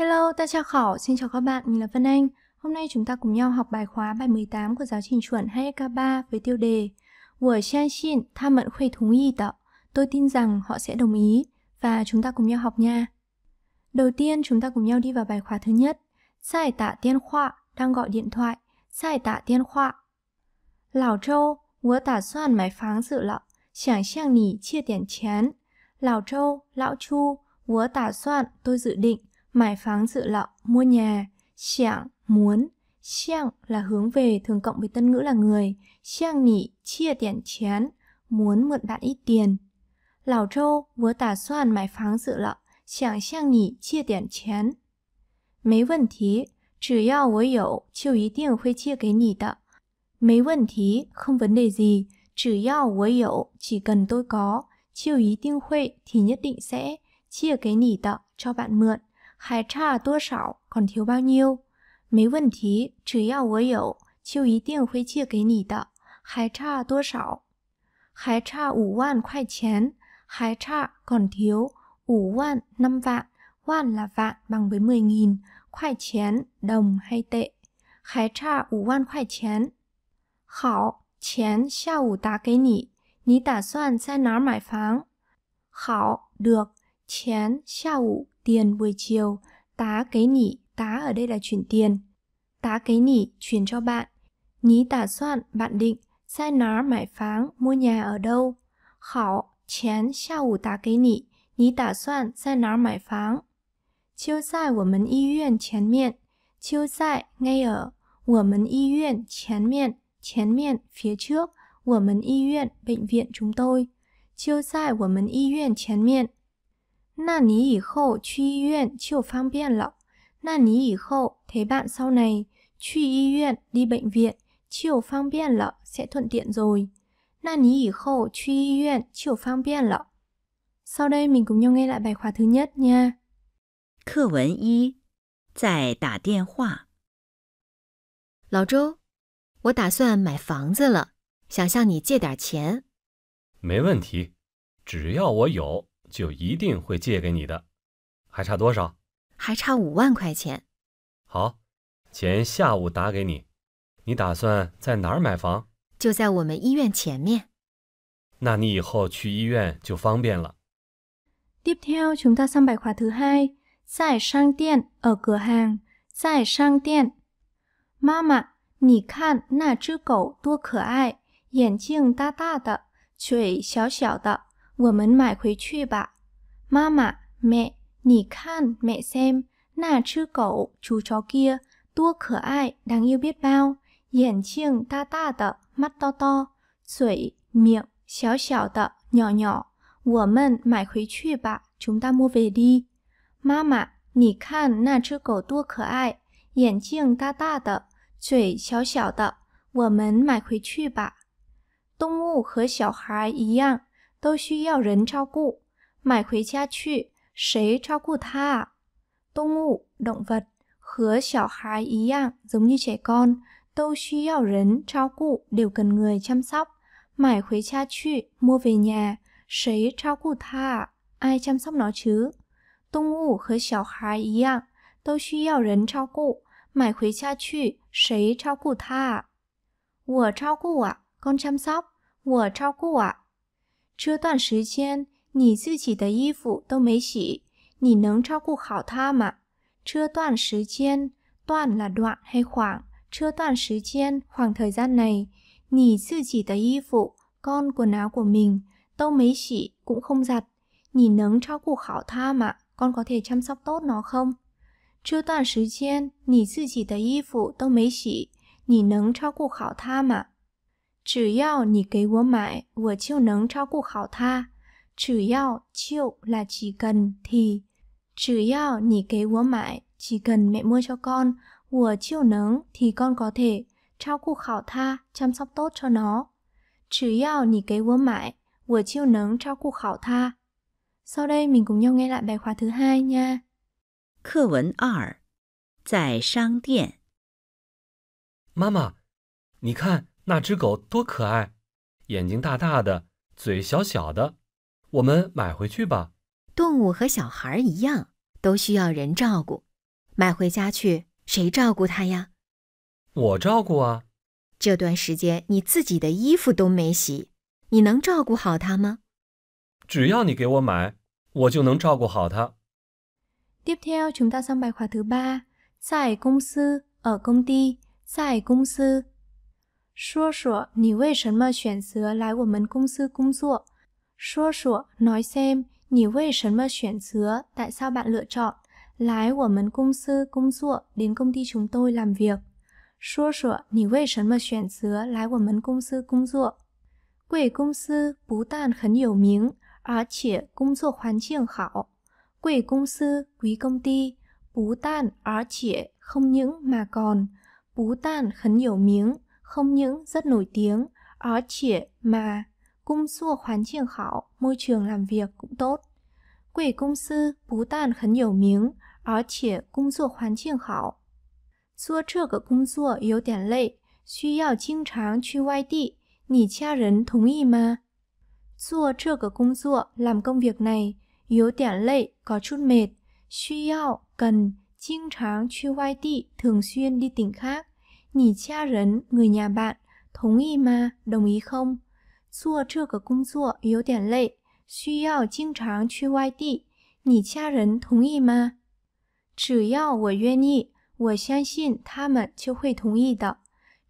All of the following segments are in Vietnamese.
Hello, ta chào khỏ, xin chào các bạn, mình là Vân Anh. Hôm nay chúng ta cùng nhau học bài khóa bài 18 của giáo trình chuẩn 2K3 với tiêu đề Wǒ xiān xīn ta mẫn khuy thú y tạo. Tôi tin rằng họ sẽ đồng ý và chúng ta cùng nhau học nha. Đầu tiên chúng ta cùng nhau đi vào bài khóa thứ nhất. Sai tạ tiên khoa đang gọi điện thoại. Sai tạ tiên khoa. Lão Châu, wǒ tả soạn mái pháng dự lọ, xiang xiang nỉ chia tiền chén. Lão Châu, lão Chu, wǒ tả soạn tôi dự định mải pháng dự lọ, mua nhà, xiang, muốn. Xiang là hướng về thường cộng với tân ngữ là người. Xiang nỉ, chia tiền chén, muốn mượn bạn ít tiền. Lão Châu vừa tả soạn mải pháng dự lọ, xiang xiang nỉ, chia tiền chén. Mấy vấn thí, chỉ yào wo yếu, chiều ý tiền huy chia cái nỉ tợ. Mấy vấn thí, không vấn đề gì, chỉ yào wo yếu, chỉ cần tôi có, chiêu ý tiên huệ thì nhất định sẽ chia cái nỉ tạ cho bạn mượn. 还差多少？còn 妞？没问题，只要我有，就一定会借给你的。还差多少？还差五万块钱，还差 v ạ 五万 n u m bằng với mười nghìn k ẹ đồng hay tệ. 还差五万块钱。好，钱下午打给你。你打算在哪买房？好，得钱下午。tiền buổi chiều, tá cái nỉ, tá ở đây là chuyển tiền. Tá cái nỉ chuyển cho bạn. Nhí tả soạn, bạn định, sai nó mải pháng, mua nhà ở đâu. Khảo, chén, xa ủ tá cái nỉ, nhí tả soạn, sai nó mải pháng. Chiêu sai của mình y yuen chén miệng. Chiêu sai, ngay ở, của mình y yuen chén miệng, chén miệng, phía trước, của mình y yuen, bệnh viện chúng tôi. Chiêu sai của mình y yuen chén miệng. 那你以后去医院就方便了。那你以后 thế bạn sau này 去医院 đi bệnh viện chiều sẽ thuận tiện rồi. Na ní ỉ Sau đây mình cùng nhau nghe lại bài khóa thứ nhất nha. 课文一，在打电话。老周，我打算买房子了，想向你借点钱。没问题，只要我有。就一定会借给你的还差多少还差五万块钱好钱下午打给你你打算在哪儿买房就在我们医院前面那你以后去医院就方便了在商店妈妈你看那只狗多可爱眼睛大大的嘴小小的我们买回去吧。妈妈，mẹ，你看，mẹ xem，那只狗，chú chó kia，多可爱，đáng yêu biết bao。眼睛大大的，mắt to to，嘴，miệng，小小的，nhỏ nhỏ。我们买回去吧，chúng ta mua về đi。妈妈，你看那只狗多可爱，眼睛大大的，嘴小小的。我们买回去吧。动物和小孩一样。都需要人照顾。买回家去，谁照顾它啊？Động 物, động vật, hứa 小 hái giống như trẻ con, đâu đều cần người chăm sóc. Mải khuế cha truy, mua về nhà, ai chăm sóc nó chứ? Tung ủ hứa 小孩 ý dạng, đâu suy yào rấn trao cụ, mải khuế cha truy, sấy trao cụ tha. Wở trao cụ ạ, con chăm sóc, wở trao 这段时间你自己的衣服都没洗，你能照顾好它吗？这段时间段 hay khoảng, chưa khoảng thời gian này, nỉ sư chỉ tới y phụ, con quần áo của mình, tâu mấy chỉ cũng không giặt, nỉ nấng cho cuộc khảo tha mà, con có thể chăm sóc tốt nó không? Chưa đoạn thời gian, nỉ sư chỉ tới y phụ, tâu mấy chỉ, nỉ nấng cho cuộc khảo tha mà, 只要你给我买，我就能照顾好它。只要 chịu là chỉ cần thì chỉ cần mẹ mua cho con của chiêu nướng thì con có thể trao cụ khảo tha chăm sóc tốt cho nó chỉ yao nhỉ kế của mãi của khảo tha sau đây mình cùng nhau nghe lại bài khóa thứ hai nha 课文二，在商店。妈妈，你看，那只狗多可爱，眼睛大大的，嘴小小的，我们买回去吧。动物和小孩一样，都需要人照顾。买回家去，谁照顾它呀？我照顾啊。这段时间你自己的衣服都没洗，你能照顾好它吗？只要你给我买，我就能照顾好它。Tiếp theo chúng ta sang bài khóa thứ ba, i công sư ở công ty i công sư. 说说你为什么选择来我们公司工作?说说 nói xem 你为什么选择 tại sao bạn lựa chọn 来我们公司工作 đến công ty chúng tôi làm việc. 说说你为什么选择来我们公司工作？贵公司不但很有名，而且工作环境好。贵公司 quý công ty 不但而且 không những mà còn 不但很有名。không những rất nổi tiếng, ở chỉ mà cung xua khoán trường khảo, môi trường làm việc cũng tốt. Quỷ cung sư bú tàn khấn hiểu miếng, ở chỉ cung xua khoán trường khảo. Xua trước ở cung xua yếu tiền lệ, suy yào chinh tráng truy ngoại tị, nghỉ cha rấn thúng y mà. Xua trước ở cung xua làm công việc này, yếu tiền lệ có chút mệt, suy yào cần chinh tráng truy ngoại tị thường xuyên đi tỉnh khác. 你家人 người nhà bạn 同意吗 đồng ý không 做这个工作有点累，需要经常去外地。你家人同意吗？只要我愿意，我相信他们就会同意的。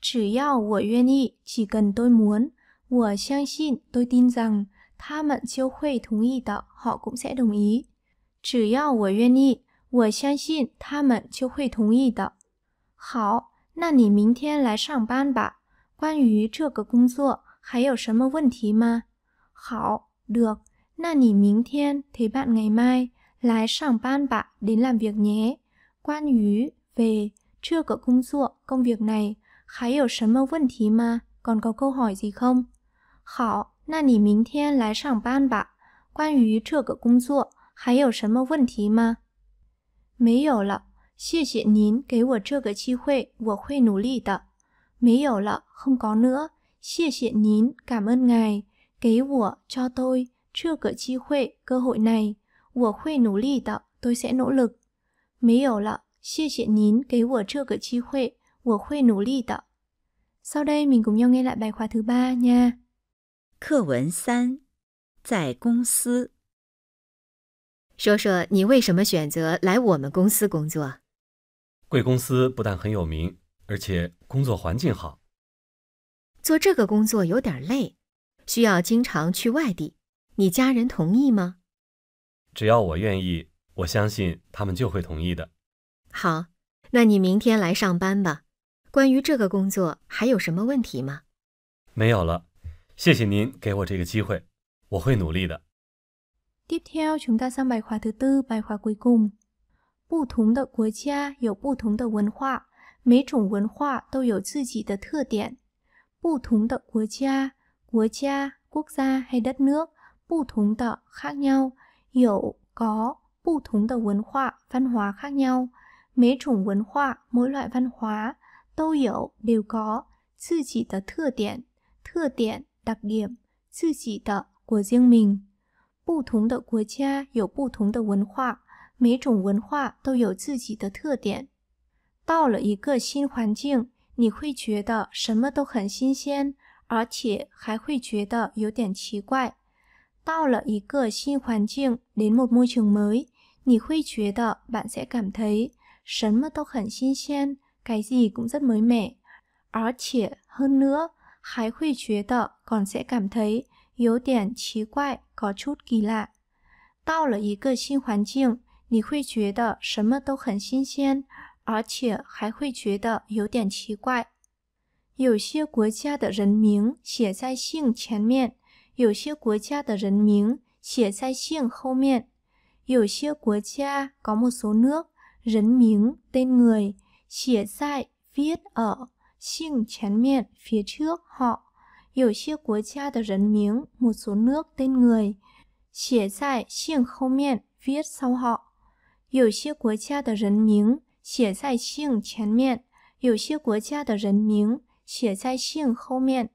只要我愿意，chỉ cần tôi muốn，我相信 tôi tin rằng 他们就会同意的，họ cũng sẽ đồng ý。只要我愿意，我相信他们就会同意的。好。那你明天来上班吧。关于这个工作还有什么问题吗？好，được。那你明天 thì bạn ngày mai bạn, đến làm việc nhé. Quan 于 về chưa có công ruộng công việc này hay ở sân mâu vấn thí mà còn có câu hỏi gì không? Hảo, na nì minh thiên lái sảng ban bạn, Quan yu chưa có công ruộng hay ở sân mâu vấn thí mà. Mấy hiểu lạ, 谢谢您给我这个机会，我会努力的。没有了，không có nữa. cảm ơn ngài. 给我, cho tôi, chưa cơ hội này. Wo huệ nỗ lực đó, tôi sẽ nỗ lực. Mấy hiểu lạ, xie xie nín, kế wo chưa cơ chi huệ, wo huệ nỗ lực Sau đây mình cùng nhau nghe lại bài khóa thứ ba nha. 课文三，在公司。说说你为什么选择来我们公司工作？贵公司不但很有名，而且工作环境好。做这个工作有点累，需要经常去外地。你家人同意吗？只要我愿意，我相信他们就会同意的。好，那你明天来上班吧。关于这个工作还有什么问题吗？没有了。谢谢您给我这个机会，我会努力的。Tiếp theo chúng ta sang bài khóa thứ tư, bài khóa cuối cùng. 不同的国家有不同的文化，每种文化都有自己的特点。不同的国家、国家、quốc gia hay đất nước, 不同的 khác nhau, hiểu có, 不同的文化, văn hóa khác nhau. Mấy chủng 文化, mỗi loại văn hóa, tô hiểu đều có, sư chỉ tờ thừa tiện, thừa tiện, đặc điểm, sư chỉ tờ của riêng mình. Bù thống tờ quốc gia, hiểu bù thống tờ 文化,每种文化都有自己的特点。到了一个新环境，你会觉得什么都很新鲜，而且还会觉得有点奇怪。到了一个新环境，您会觉得，你会觉，得满都感新什么都很新鲜，而且，工且，美美，而且，很呢，还会觉得感且，感且，有点奇怪，搞出而啦。到了一个新环境。你会觉得什么都很新鲜而且还会觉得有点奇怪有些国家的人名写在姓前面有些国家的人名写在姓后面有些国家搞么说呢人名 dna 写在 vr 姓前面 vr 有些国家的人名写在姓后面 vr 有些国家的人名写在姓前面，有些国家的人名写在姓后面。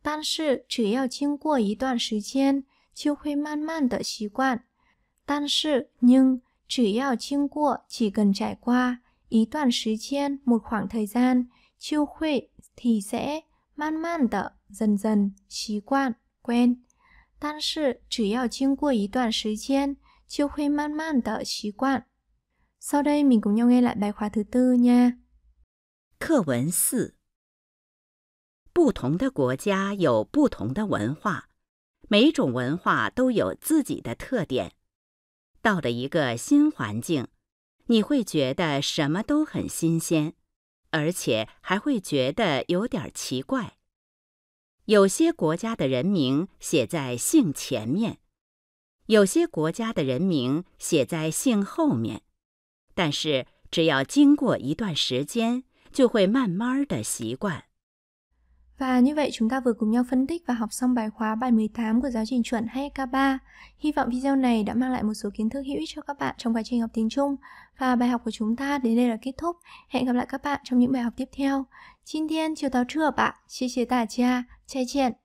但是只要经过一段时间，就会慢慢的习惯。但是，只要经过，几根经瓜，一段时间，木框时间，就会，体色慢慢的认真习惯。但是只要经过一段时间。就会慢慢的习惯。课文四。不同的国家有不同的文化，每种文化都有自己的特点。到了一个新环境，你会觉得什么都很新鲜，而且还会觉得有点奇怪。有些国家的人名写在姓前面。有些国家的人名写在姓后面，但是只要经过一段时间，就会慢慢的习惯。Và như vậy chúng ta vừa cùng nhau phân tích và học xong bài khóa bài 18 của giáo trình chuẩn 2K3. Hy vọng video này đã mang lại một số kiến thức hữu ích cho các bạn trong quá trình học tiếng Trung. Và bài học của chúng ta đến đây là kết thúc. Hẹn gặp lại các bạn trong những bài học tiếp theo. Xin thiên chiều tao chưa bạn, chia chia tà cha, chai chuyện.